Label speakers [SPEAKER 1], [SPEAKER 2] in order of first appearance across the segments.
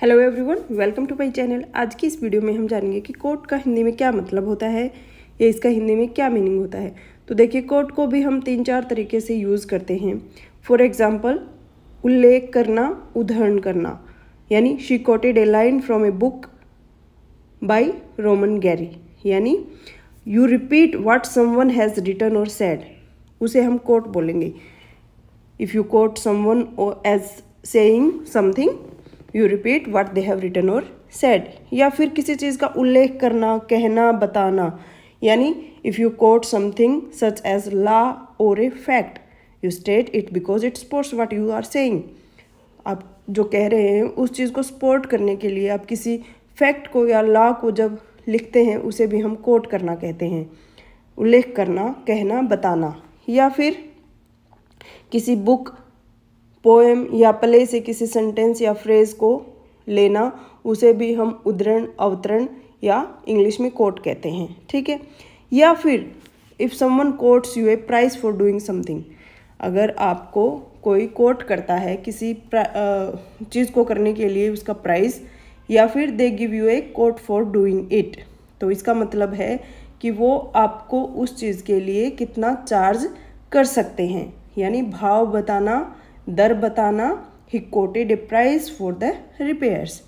[SPEAKER 1] hello everyone welcome to my channel आज की इस वीडियो में हम जानेंगे कि कोट का हिंदी में क्या मतलब होता है या इसका हिंदी में क्या मीनिंग होता है तो देखिए कोट को भी हम तीन चार तरीके से यूज़ करते हैं फॉर एग्जांपल उल्लेख करना उदाहरण करना यानी she quoted a line from a book by Roman Gary यानी you repeat what someone has written or said उसे हम कोट बोलेंगे if you quote someone or as saying something you repeat what they have written or said या फिर किसी चीज़ का उल्लेख करना कहना बताना यानी if you quote something such as law or a fact you state it because it supports what you are saying आप जो कह रहे हैं उस चीज़ को सपोर्ट करने के लिए आप किसी फैक्ट को या लॉ को जब लिखते हैं उसे भी हम कोट करना कहते हैं उल्लेख करना कहना बताना या फिर किसी बुक पोएम या प्ले से किसी सेंटेंस या फ्रेज को लेना उसे भी हम उदरण अवतरण या इंग्लिश में कोट कहते हैं ठीक है या फिर if someone quotes you a price for doing something अगर आपको कोई कोट करता है किसी चीज़ को करने के लिए उसका प्राइस या फिर they give you a quote for doing it तो इसका मतलब है कि वो आपको उस चीज़ के लिए कितना चार्ज कर सकते हैं यानी भाव बताना दर बताना he quoted a price for the repairs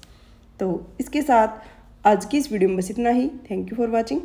[SPEAKER 1] तो इसके साथ आज की इस वीडियो में बस इतना ही थैंक यू फॉर वॉचिंग